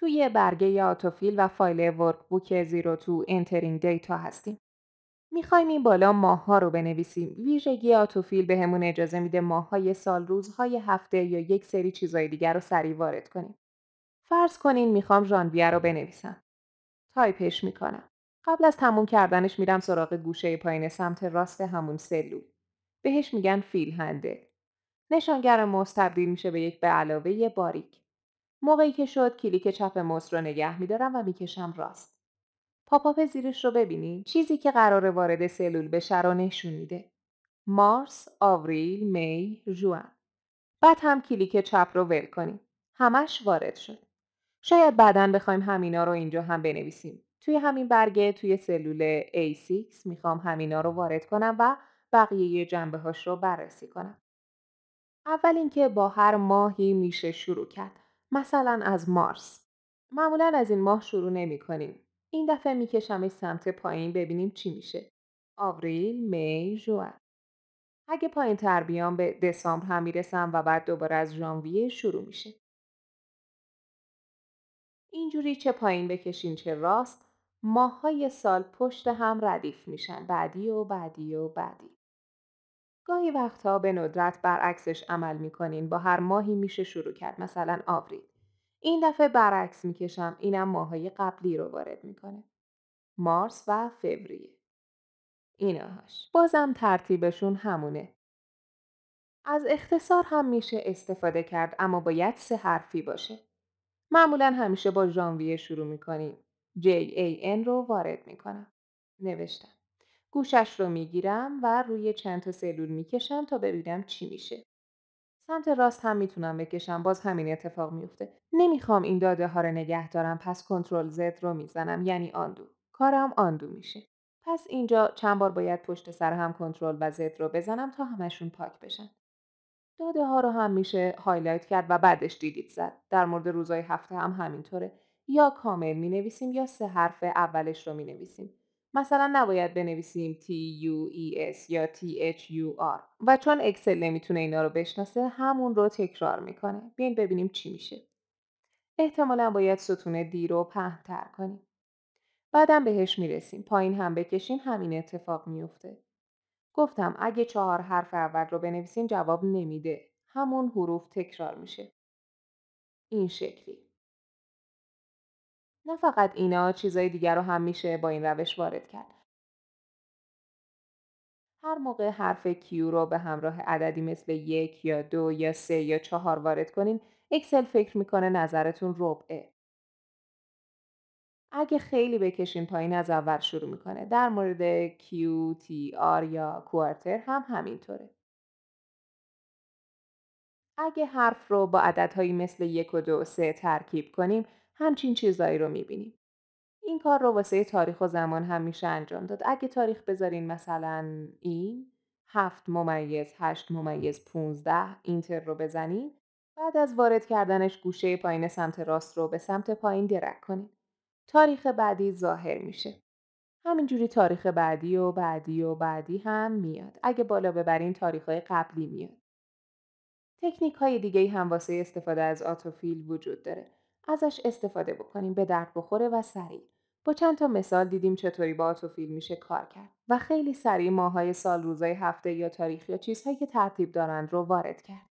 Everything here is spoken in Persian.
توی برگه آتوفیل و فایل ورکبوک زیرو تو انترینگ دیتا هستیم. میخوایم این بالا ها رو بنویسیم. ویژگی آتوفیل بهمون همون اجازه میده های سال روزهای هفته یا یک سری چیزهای دیگر رو سریع وارد کنیم. فرض کنین میخوام ژانویه رو بنویسم. تایپش میکنم. قبل از تموم کردنش میرم سراغ گوشه پایین سمت راست همون سلول. بهش میگن فیلهنده. نشانگر موس تبدیل میشه به یک به علاوه باریک. موقعی که شد کلیک چپ موس رو نگه میدارم و میکشم راست. پاپاپ زیرش رو ببینید. چیزی که قرار وارد سلول بشه رو نشون میده. مارس، آوریل، می، جوان. بعد هم کلیک چپ رو ول کنیم. همش وارد شد. شاید بعدا بخوایم همینا رو اینجا هم بنویسیم. توی همین برگه توی سلول A6 میخوام همینا رو وارد کنم و بقیه جنبه هاش رو بررسی کنم. اول اینکه با هر ماهی میشه شروع کرد. مثلا از مارس. معمولا از این ماه شروع نمی کنیم. این دفعه میکشم سمت پایین ببینیم چی میشه. آوریل، می، ژوئن. اگه پایین تر بیام به دسامبر هم میرسم و بعد دوباره از ژانویه شروع میشه. اینجوری چه پایین بکشین چه راست ماه های سال پشت هم ردیف میشن بعدی و بعدی و بعدی گاهی وقتها به ندرت برعکسش عمل میکنین با هر ماهی میشه شروع کرد مثلا آوریل این دفعه برعکس میکشم اینم ماهای قبلی رو وارد میکنه مارس و فوریه ایناهاش بازم ترتیبشون همونه از اختصار هم میشه استفاده کرد اما باید سه حرفی باشه معمولا همیشه با ژانویه شروع میکنیم J A رو وارد میکنم نوشتم گوشش رو میگیرم و روی چند تا سلول میکشم تا ببینم چی میشه. سمت راست هم میتونم بکشم باز همین اتفاق میفته. نمیخوام این داده ها رو نگه دارم پس کنترل زد رو میزنم یعنی آندو. کارم آندو میشه. پس اینجا چند بار باید پشت سر هم کنترل و زد رو بزنم تا همشون پاک بشن. داده ها رو هم میشه هایلایت کرد و بعدش دیدید زد. در مورد روزای هفته هم همینطوره. یا کامل مینویسیم یا سه حرف اولش رو مینویسیم. مثلا نباید بنویسیم T-U-E-S یا T-H-U-R و چون اکسل نمیتونه اینا رو بشناسه همون رو تکرار میکنه. بیاین ببینیم چی میشه. احتمالا باید ستون دی رو پهنتر کنیم. بعدم بهش میرسیم. پایین هم بکشیم همین اتفاق میفته. گفتم اگه چهار حرف اول رو بنویسیم جواب نمیده. همون حروف تکرار میشه. این شکلی. نه فقط اینا چیزای دیگر رو هم میشه با این روش وارد کرد. هر موقع حرف کیو رو به همراه عددی مثل یک یا دو یا سه یا چهار وارد کنین اکسل فکر میکنه نظرتون ربعه. اگه خیلی بکشین پایین از اول شروع میکنه در مورد کیو، تی آر یا کوارتر هم همینطوره. اگه حرف رو با عددهایی مثل یک و دو سه ترکیب کنیم همچین چیزایی رو میبینیم این کار رو واسه تاریخ و زمان هم میشه انجام داد اگه تاریخ بذارین مثلا این هفت ممیز هشت ممیز 15 اینتر رو بزنید بعد از وارد کردنش گوشه پایین سمت راست رو به سمت پایین درک کنید تاریخ بعدی ظاهر میشه همینجوری تاریخ بعدی و بعدی و بعدی هم میاد اگه بالا ببرین تاریخ های قبلی میاد تکنیک های دیگه هم واسه استفاده از آتوفیل وجود داره ازش استفاده بکنیم به درد بخوره و سریع با چند تا مثال دیدیم چطوری با آتوفیل میشه کار کرد و خیلی سریع ماهای سال روزای هفته یا تاریخ یا چیزهایی که ترتیب دارند رو وارد کرد